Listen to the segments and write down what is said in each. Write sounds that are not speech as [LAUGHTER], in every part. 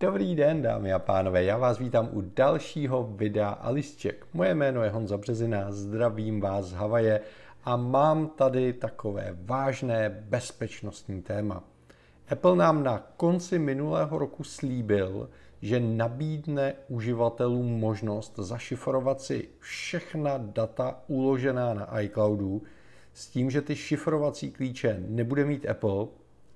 Dobrý den, dámy a pánové, já vás vítám u dalšího videa Alisček. Moje jméno je Honza Březina, zdravím vás z Havaje a mám tady takové vážné bezpečnostní téma. Apple nám na konci minulého roku slíbil, že nabídne uživatelům možnost zašifrovat si všechna data uložená na iCloudu s tím, že ty šifrovací klíče nebude mít Apple,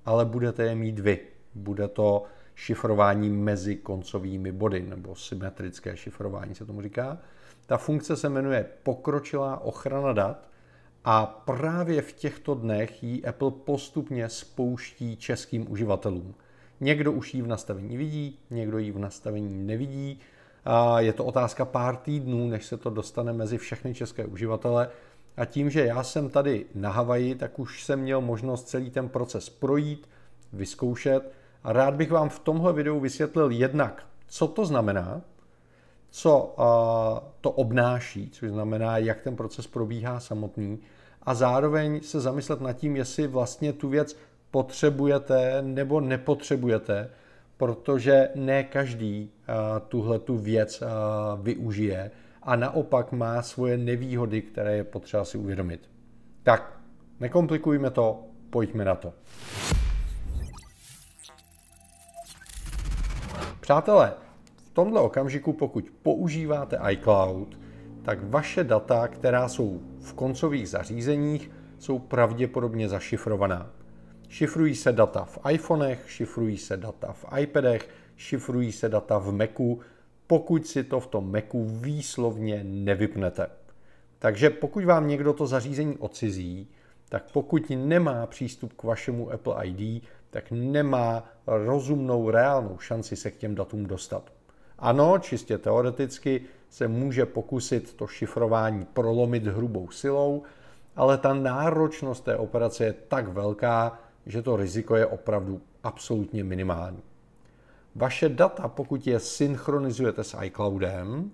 ale budete je mít vy. Bude to šifrování mezi koncovými body, nebo symetrické šifrování se tomu říká. Ta funkce se jmenuje pokročilá ochrana dat a právě v těchto dnech ji Apple postupně spouští českým uživatelům. Někdo už ji v nastavení vidí, někdo ji v nastavení nevidí. A je to otázka pár týdnů, než se to dostane mezi všechny české uživatele. A tím, že já jsem tady na Havaji, tak už jsem měl možnost celý ten proces projít, vyzkoušet a rád bych vám v tomhle videu vysvětlil jednak, co to znamená, co to obnáší, což znamená, jak ten proces probíhá samotný, a zároveň se zamyslet nad tím, jestli vlastně tu věc potřebujete nebo nepotřebujete, protože ne každý tuhle tu věc využije a naopak má svoje nevýhody, které je potřeba si uvědomit. Tak, nekomplikujme to, pojďme na to. Přátelé, v tomto okamžiku, pokud používáte iCloud, tak vaše data, která jsou v koncových zařízeních, jsou pravděpodobně zašifrovaná. Šifrují se data v iPhonech, šifrují se data v iPadech, šifrují se data v Macu, pokud si to v tom Macu výslovně nevypnete. Takže pokud vám někdo to zařízení ocizí, tak pokud nemá přístup k vašemu Apple ID, tak nemá rozumnou, reálnou šanci se k těm datům dostat. Ano, čistě teoreticky se může pokusit to šifrování prolomit hrubou silou, ale ta náročnost té operace je tak velká, že to riziko je opravdu absolutně minimální. Vaše data, pokud je synchronizujete s iCloudem,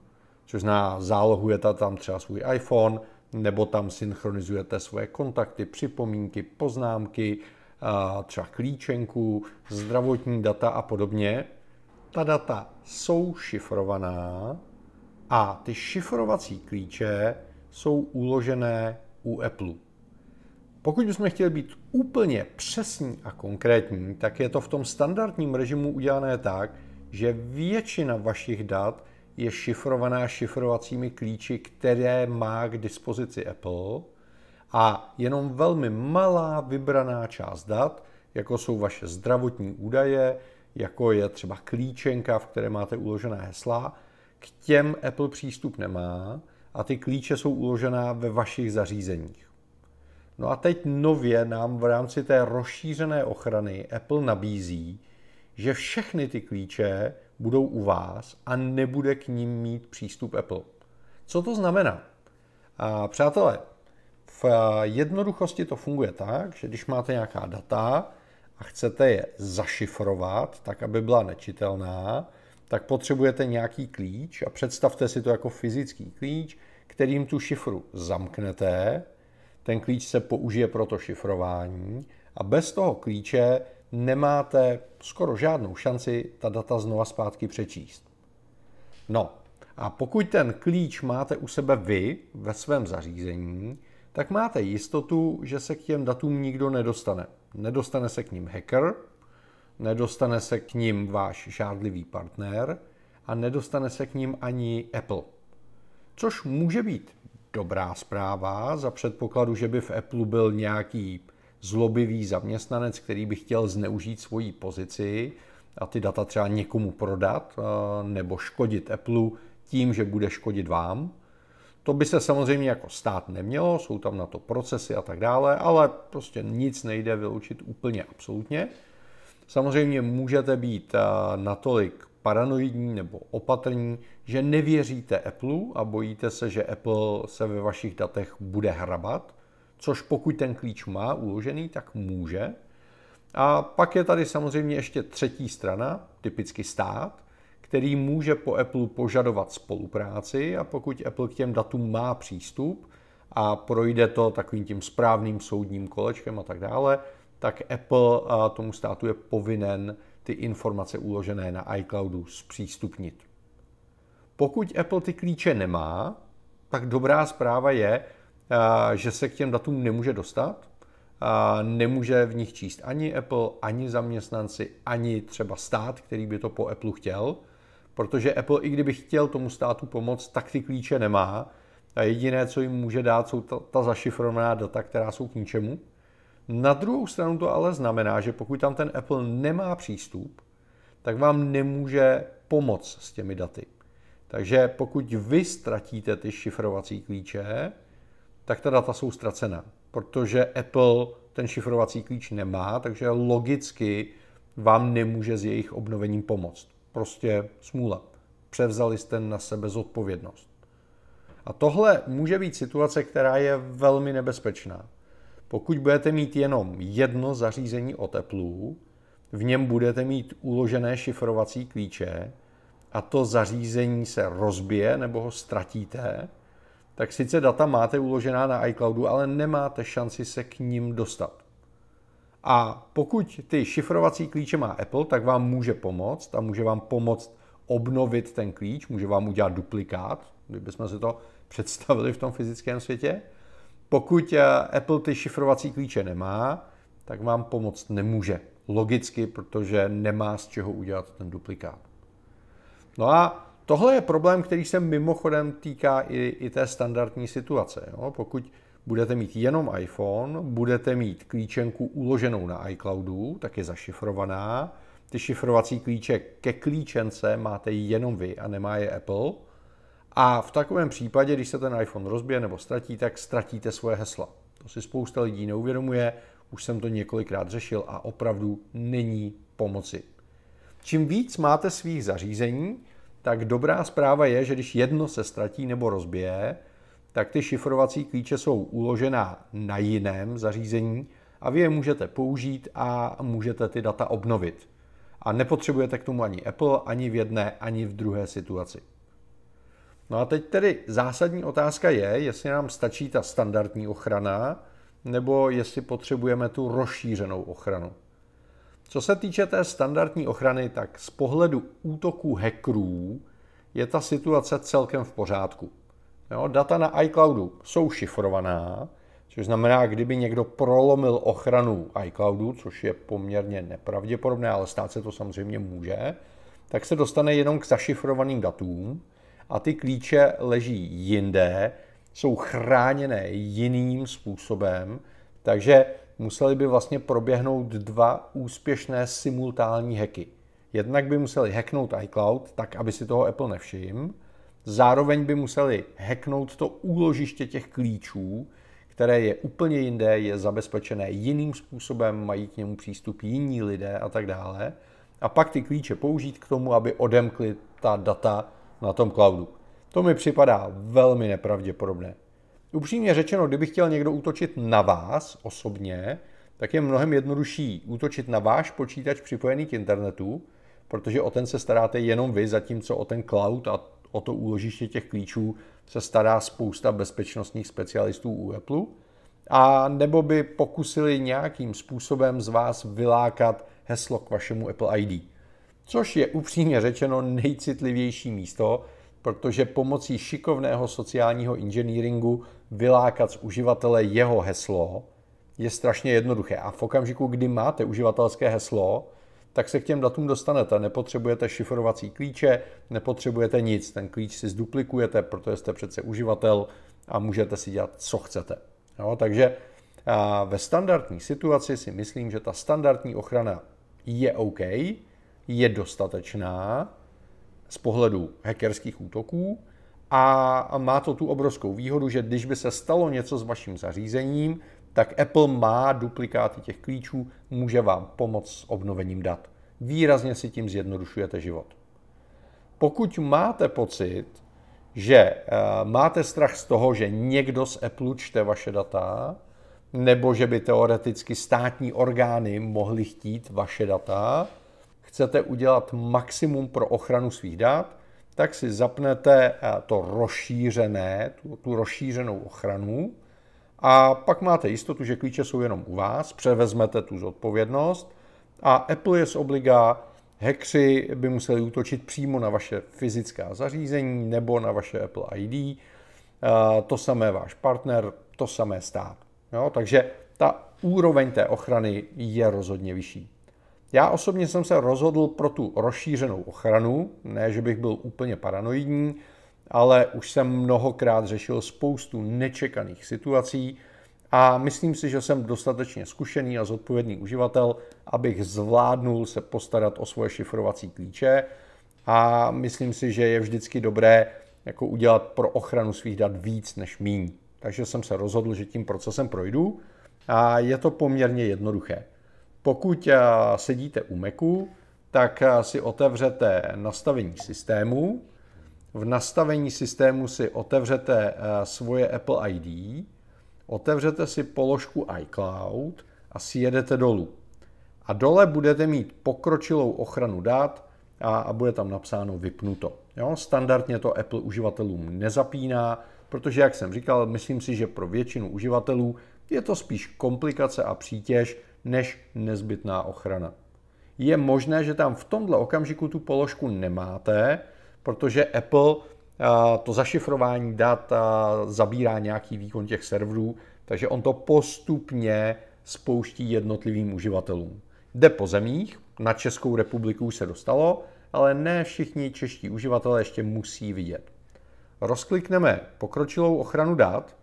což zná, zálohujete tam třeba svůj iPhone, nebo tam synchronizujete svoje kontakty, připomínky, poznámky, třeba klíčenku, zdravotní data a podobně. Ta data jsou šifrovaná a ty šifrovací klíče jsou uložené u Apple. Pokud bychom chtěli být úplně přesní a konkrétní, tak je to v tom standardním režimu udělané tak, že většina vašich dat je šifrovaná šifrovacími klíči, které má k dispozici Apple a jenom velmi malá vybraná část dat, jako jsou vaše zdravotní údaje, jako je třeba klíčenka, v které máte uložené hesla, k těm Apple přístup nemá a ty klíče jsou uložená ve vašich zařízeních. No a teď nově nám v rámci té rozšířené ochrany Apple nabízí, že všechny ty klíče budou u vás a nebude k ním mít přístup Apple. Co to znamená? A přátelé, v jednoduchosti to funguje tak, že když máte nějaká data a chcete je zašifrovat, tak aby byla nečitelná, tak potřebujete nějaký klíč a představte si to jako fyzický klíč, kterým tu šifru zamknete. Ten klíč se použije pro to šifrování a bez toho klíče nemáte skoro žádnou šanci ta data znova zpátky přečíst. No, a pokud ten klíč máte u sebe vy ve svém zařízení, tak máte jistotu, že se k těm datům nikdo nedostane. Nedostane se k ním hacker, nedostane se k ním váš žádlivý partner a nedostane se k ním ani Apple. Což může být dobrá zpráva za předpokladu, že by v Apple byl nějaký zlobivý zaměstnanec, který by chtěl zneužít svoji pozici a ty data třeba někomu prodat eh, nebo škodit Apple tím, že bude škodit vám – to by se samozřejmě jako stát nemělo, jsou tam na to procesy a tak dále, ale prostě nic nejde vyloučit úplně absolutně. Samozřejmě můžete být eh, natolik paranoidní nebo opatrní, že nevěříte Apple a bojíte se, že Apple se ve vašich datech bude hrabat, což pokud ten klíč má uložený, tak může. A pak je tady samozřejmě ještě třetí strana, typicky stát, který může po Apple požadovat spolupráci a pokud Apple k těm datům má přístup a projde to takovým tím správným soudním kolečkem a tak dále, tak Apple tomu státu je povinen ty informace uložené na iCloudu zpřístupnit. Pokud Apple ty klíče nemá, tak dobrá zpráva je, že se k těm datům nemůže dostat, nemůže v nich číst ani Apple, ani zaměstnanci, ani třeba stát, který by to po Apple chtěl, protože Apple, i kdyby chtěl tomu státu pomoct, tak ty klíče nemá. A jediné, co jim může dát, jsou ta, ta zašifrovaná data, která jsou k ničemu. Na druhou stranu to ale znamená, že pokud tam ten Apple nemá přístup, tak vám nemůže pomoct s těmi daty. Takže pokud vy ztratíte ty šifrovací klíče, tak ta data jsou ztracena, protože Apple ten šifrovací klíč nemá, takže logicky vám nemůže s jejich obnovením pomoct prostě smůla. Převzali jste na sebe zodpovědnost. A tohle může být situace, která je velmi nebezpečná. Pokud budete mít jenom jedno zařízení o teplu, v něm budete mít uložené šifrovací klíče a to zařízení se rozbije nebo ho ztratíte, tak sice data máte uložená na iCloudu, ale nemáte šanci se k ním dostat. A pokud ty šifrovací klíče má Apple, tak vám může pomoct a může vám pomoct obnovit ten klíč, může vám udělat duplikát, kdybychom si to [LAUGHS] představili v tom fyzickém světě. Pokud eh, Apple ty šifrovací klíče nemá, tak vám pomoct nemůže. Logicky, protože nemá z čeho udělat ten duplikát. No a tohle je problém, který se mimochodem týká i, i té standardní situace. Jo? Pokud budete mít jenom iPhone, budete mít klíčenku uloženou na iCloudu, tak je zašifrovaná. Ty šifrovací klíče ke klíčence máte jenom vy a nemá je Apple. A v takovém případě, když se ten iPhone rozbije nebo ztratí, tak ztratíte svoje hesla. To si spousta lidí neuvědomuje, už jsem to několikrát řešil a opravdu není pomoci. Čím víc máte svých zařízení, tak dobrá zpráva je, že když jedno se ztratí nebo rozbije, tak ty šifrovací klíče jsou uložená na jiném zařízení a vy je můžete použít a můžete ty data obnovit. A nepotřebujete k tomu ani Apple, ani v jedné, ani v druhé situaci. No a teď tedy zásadní otázka je, jestli nám stačí ta standardní ochrana, nebo jestli potřebujeme tu rozšířenou ochranu. Co se týče té standardní ochrany, tak z pohledu útoků hackerů je ta situace celkem v pořádku. Jo, data na iCloudu jsou šifrovaná, což znamená, kdyby někdo prolomil ochranu iCloudu, což je poměrně nepravděpodobné, ale stát se to samozřejmě může, tak se dostane jenom k zašifrovaným datům a ty klíče leží jinde, jsou chráněné jiným způsobem, takže museli by vlastně proběhnout dva úspěšné simultánní heky. Jednak by museli hacknout iCloud, tak aby si toho Apple nevšiml, Zároveň by museli hacknout to úložiště těch klíčů, které je úplně jinde, je zabezpečené jiným způsobem, mají k němu přístup jiní lidé a tak dále. A pak ty klíče použít k tomu, aby odemkli ta data na tom cloudu. To mi připadá velmi nepravděpodobné. Upřímně řečeno, kdyby chtěl někdo útočit na vás osobně, tak je mnohem jednodušší útočit na váš počítač připojený k internetu, protože o ten se staráte jenom vy, zatímco o ten cloud a o to úložiště těch klíčů se stará spousta bezpečnostních specialistů u Apple, a nebo by pokusili nějakým způsobem z vás vylákat heslo k vašemu Apple ID. Což je upřímně řečeno nejcitlivější místo, protože pomocí šikovného sociálního inženýringu vylákat z uživatele jeho heslo je strašně jednoduché. A v okamžiku, kdy máte uživatelské heslo, tak se k těm datům dostanete. Nepotřebujete šifrovací klíče, nepotřebujete nic. Ten klíč si zduplikujete, protože jste přece uživatel a můžete si dělat, co chcete. Jo, takže a ve standardní situaci si myslím, že ta standardní ochrana je OK, je dostatečná z pohledu hackerských útoků a má to tu obrovskou výhodu, že když by se stalo něco s vaším zařízením, tak Apple má duplikáty těch klíčů, může vám pomoct s obnovením dat. Výrazně si tím zjednodušujete život. Pokud máte pocit, že eh, máte strach z toho, že někdo z Apple čte vaše data, nebo že by teoreticky státní orgány mohly chtít vaše data, chcete udělat maximum pro ochranu svých dat, tak si zapnete eh, to rozšířené, tu, tu rozšířenou ochranu a pak máte jistotu, že klíče jsou jenom u vás, převezmete tu zodpovědnost a Apple je z obliga, hexy by museli útočit přímo na vaše fyzická zařízení nebo na vaše Apple ID, eh, to samé váš partner, to samé stát. Jo, takže ta úroveň té ochrany je rozhodně vyšší. Já osobně jsem se rozhodl pro tu rozšířenou ochranu, ne, že bych byl úplně paranoidní, ale už jsem mnohokrát řešil spoustu nečekaných situací a myslím si, že jsem dostatečně zkušený a zodpovědný uživatel, abych zvládnul se postarat o svoje šifrovací klíče a myslím si, že je vždycky dobré jako udělat pro ochranu svých dat víc než míň. Takže jsem se rozhodl, že tím procesem projdu a je to poměrně jednoduché. Pokud eh, sedíte u Macu, tak eh, si otevřete nastavení systému, v nastavení systému si otevřete eh, svoje Apple ID, otevřete si položku iCloud a si jedete dolů. A dole budete mít pokročilou ochranu dat a, a bude tam napsáno vypnuto. Jo? Standardně to Apple uživatelům nezapíná, protože, jak jsem říkal, myslím si, že pro většinu uživatelů je to spíš komplikace a přítěž než nezbytná ochrana. Je možné, že tam v tomto okamžiku tu položku nemáte, protože Apple eh, to zašifrování dat eh, zabírá nějaký výkon těch serverů, takže on to postupně spouští jednotlivým uživatelům. Jde po zemích, na Českou republiku už se dostalo, ale ne všichni čeští uživatelé ještě musí vidět. Rozklikneme pokročilou ochranu dat,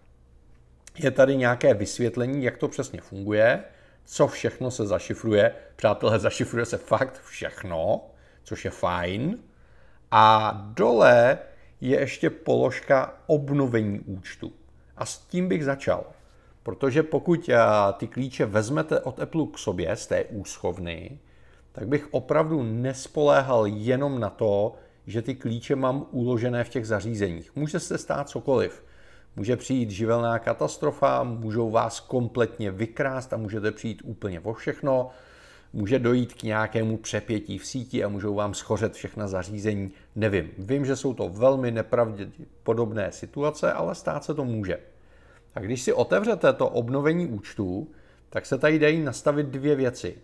je tady nějaké vysvětlení, jak to přesně funguje, co všechno se zašifruje. Přátelé, [LAUGHS] zašifruje se fakt všechno, což je fajn. A dole je ještě položka obnovení účtu. A s tím bych začal. Protože pokud eh, ty klíče vezmete od Apple k sobě z té úschovny, tak bych opravdu nespoléhal jenom na to, že ty klíče mám uložené v těch zařízeních. Může se stát cokoliv. Může přijít živelná katastrofa, můžou vás kompletně vykrást a můžete přijít úplně o všechno může dojít k nějakému přepětí v síti a můžou vám schořet všechna zařízení. Nevím. Vím, že jsou to velmi nepravděpodobné situace, ale stát se to může. A když si otevřete to obnovení účtu, tak se tady dají nastavit dvě věci.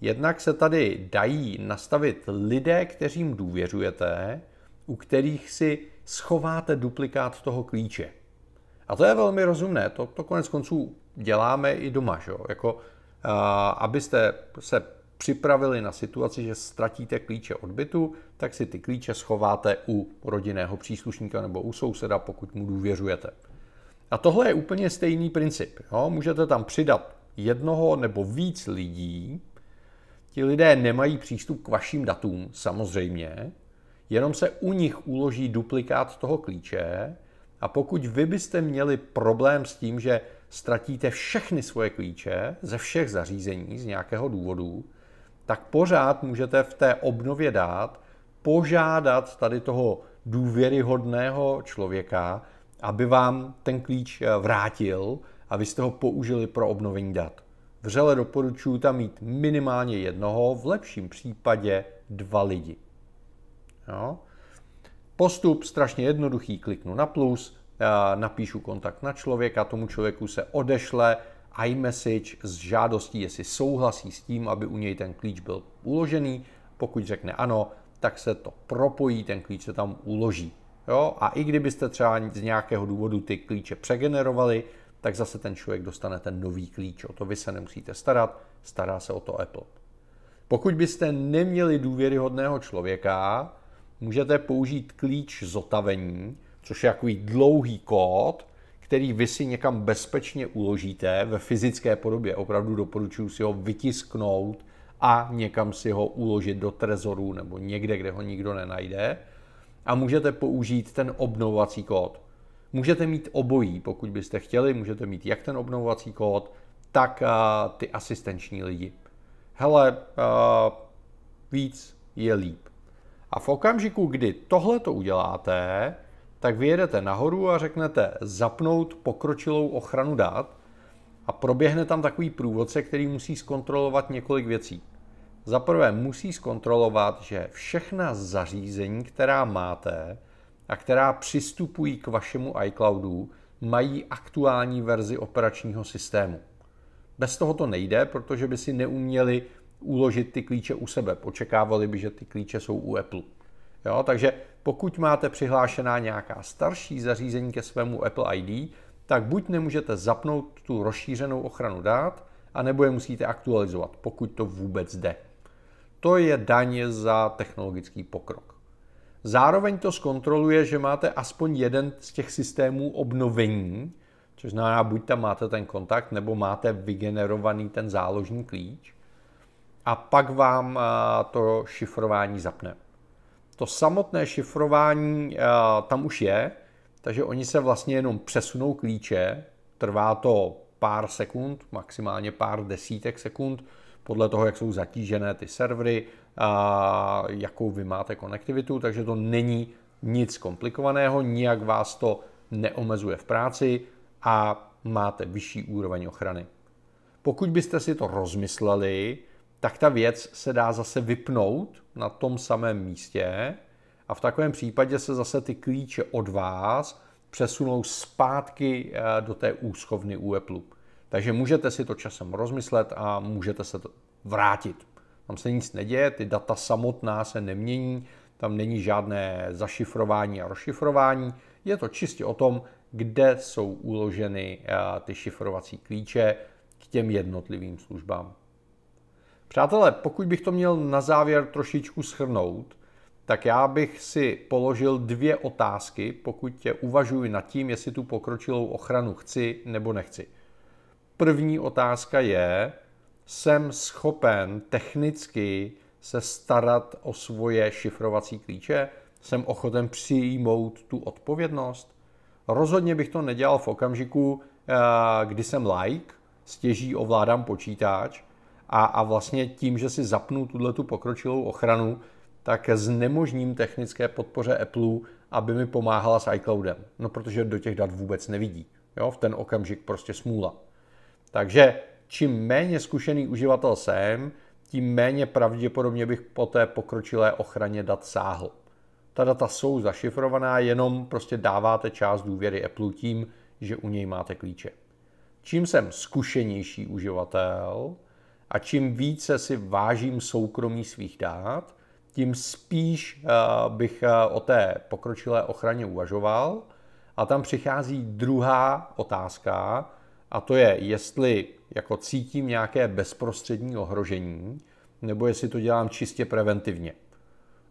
Jednak se tady dají nastavit lidé, kterým důvěřujete, u kterých si schováte duplikát toho klíče. A to je velmi rozumné, to, to konec konců děláme i doma. Že? Jako Eh, abyste se připravili na situaci, že ztratíte klíče od bytu, tak si ty klíče schováte u rodinného příslušníka nebo u souseda, pokud mu důvěřujete. A tohle je úplně stejný princip. Jo? Můžete tam přidat jednoho nebo víc lidí. Ti lidé nemají přístup k vašim datům, samozřejmě, jenom se u nich uloží duplikát toho klíče. A pokud vy byste měli problém s tím, že ztratíte všechny svoje klíče ze všech zařízení z nějakého důvodu, tak pořád můžete v té obnově dát požádat tady toho důvěryhodného člověka, aby vám ten klíč eh, vrátil a vy jste ho použili pro obnovení dat. Vřele doporučuji tam mít minimálně jednoho, v lepším případě dva lidi. Jo? Postup strašně jednoduchý, kliknu na plus, Eh, napíšu kontakt na člověka, tomu člověku se odešle iMessage s žádostí, jestli souhlasí s tím, aby u něj ten klíč byl uložený. Pokud řekne ano, tak se to propojí, ten klíč se tam uloží. Jo? A i kdybyste třeba z nějakého důvodu ty klíče přegenerovali, tak zase ten člověk dostane ten nový klíč. O to vy se nemusíte starat, stará se o to Apple. Pokud byste neměli důvěryhodného člověka, můžete použít klíč zotavení, což je takový dlouhý kód, který vy si někam bezpečně uložíte ve fyzické podobě. Opravdu doporučuji si ho vytisknout a někam si ho uložit do trezoru nebo někde, kde ho nikdo nenajde. A můžete použít ten obnovovací kód. Můžete mít obojí, pokud byste chtěli, můžete mít jak ten obnovovací kód, tak a, eh, ty asistenční lidi. Hele, a, eh, víc je líp. A v okamžiku, kdy tohle to uděláte, tak vyjedete nahoru a řeknete zapnout pokročilou ochranu dát a proběhne tam takový průvodce, který musí zkontrolovat několik věcí. Za prvé musí zkontrolovat, že všechna zařízení, která máte a která přistupují k vašemu iCloudu, mají aktuální verzi operačního systému. Bez toho to nejde, protože by si neuměli uložit ty klíče u sebe. Očekávali by, že ty klíče jsou u Apple. Jo, takže pokud máte přihlášená nějaká starší zařízení ke svému Apple ID, tak buď nemůžete zapnout tu rozšířenou ochranu dát, anebo je musíte aktualizovat, pokud to vůbec jde. To je daň za technologický pokrok. Zároveň to zkontroluje, že máte aspoň jeden z těch systémů obnovení, což znamená, buď tam máte ten kontakt, nebo máte vygenerovaný ten záložní klíč. A pak vám to šifrování zapne to samotné šifrování eh, tam už je, takže oni se vlastně jenom přesunou klíče, trvá to pár sekund, maximálně pár desítek sekund, podle toho, jak jsou zatížené ty servery, a eh, jakou vy máte konektivitu, takže to není nic komplikovaného, nijak vás to neomezuje v práci a máte vyšší úroveň ochrany. Pokud byste si to rozmysleli, tak ta věc se dá zase vypnout na tom samém místě a v takovém případě se zase ty klíče od vás přesunou zpátky eh, do té úschovny u Apple. Takže můžete si to časem rozmyslet a můžete se to vrátit. Tam se nic neděje, ty data samotná se nemění, tam není žádné zašifrování a rozšifrování, je to čistě o tom, kde jsou uloženy eh, ty šifrovací klíče k těm jednotlivým službám. Přátelé, pokud bych to měl na závěr trošičku schrnout, tak já bych si položil dvě otázky, pokud tě uvažuji nad tím, jestli tu pokročilou ochranu chci nebo nechci. První otázka je, jsem schopen technicky se starat o svoje šifrovací klíče? Jsem ochoten přijmout tu odpovědnost? Rozhodně bych to nedělal v okamžiku, eh, kdy jsem like, stěží ovládám počítač a, a vlastně tím, že si zapnu tuhle tu pokročilou ochranu, tak znemožním technické podpoře Apple, aby mi pomáhala s iCloudem. No protože do těch dat vůbec nevidí. Jo, v ten okamžik prostě smůla. Takže čím méně zkušený uživatel jsem, tím méně pravděpodobně bych po té pokročilé ochraně dat sáhl. Ta data jsou zašifrovaná, jenom prostě dáváte část důvěry Apple tím, že u něj máte klíče. Čím jsem zkušenější uživatel, a čím více si vážím soukromí svých dát, tím spíš eh, bych eh, o té pokročilé ochraně uvažoval. A tam přichází druhá otázka, a to je, jestli jako cítím nějaké bezprostřední ohrožení, nebo jestli to dělám čistě preventivně.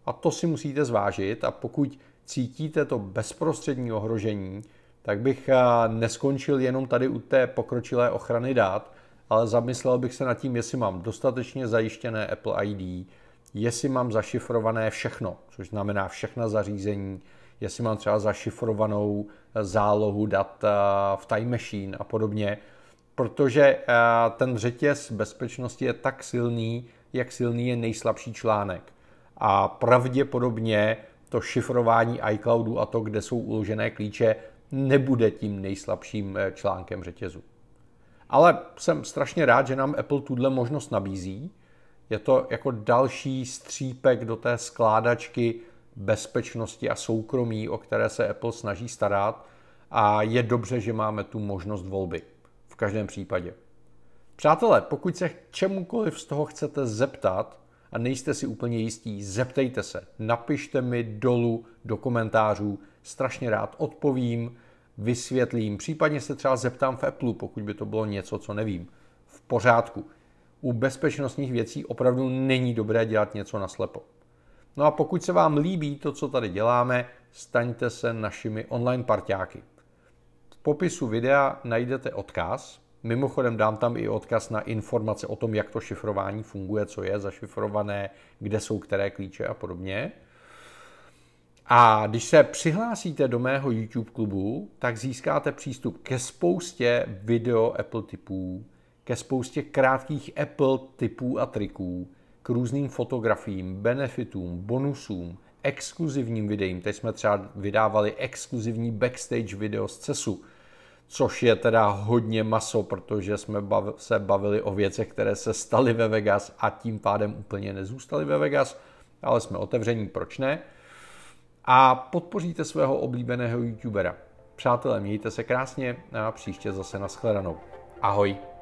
A to si musíte zvážit a pokud cítíte to bezprostřední ohrožení, tak bych eh, neskončil jenom tady u té pokročilé ochrany dát, ale zamyslel bych se nad tím, jestli mám dostatečně zajištěné Apple ID, jestli mám zašifrované všechno, což znamená všechna zařízení, jestli mám třeba zašifrovanou eh, zálohu dat eh, v Time Machine a podobně, protože eh, ten řetěz bezpečnosti je tak silný, jak silný je nejslabší článek. A pravděpodobně to šifrování iCloudu a to, kde jsou uložené klíče, nebude tím nejslabším článkem řetězu. Ale jsem strašně rád, že nám Apple tuhle možnost nabízí. Je to jako další střípek do té skládačky bezpečnosti a soukromí, o které se Apple snaží starat a je dobře, že máme tu možnost volby. V každém případě. Přátelé, pokud se čemukoliv z toho chcete zeptat a nejste si úplně jistí, zeptejte se. Napište mi dolů do komentářů, strašně rád odpovím vysvětlím, případně se třeba zeptám v Apple, pokud by to bylo něco, co nevím. V pořádku. U bezpečnostních věcí opravdu není dobré dělat něco naslepo. No a pokud se vám líbí to, co tady děláme, staňte se našimi online partiáky. V popisu videa najdete odkaz, mimochodem dám tam i odkaz na informace o tom, jak to šifrování funguje, co je zašifrované, kde jsou které klíče a podobně. A když se přihlásíte do mého YouTube klubu, tak získáte přístup ke spoustě video Apple typů, ke spoustě krátkých Apple typů a triků, k různým fotografiím, benefitům, bonusům, exkluzivním videím. Teď jsme třeba vydávali exkluzivní backstage video z CESu, což je teda hodně maso, protože jsme se bavili o věcech, které se staly ve Vegas a tím pádem úplně nezůstaly ve Vegas, ale jsme otevření, proč ne? a podpoříte svého oblíbeného youtubera. Přátelé, mějte se krásně a příště zase nashledanou. Ahoj!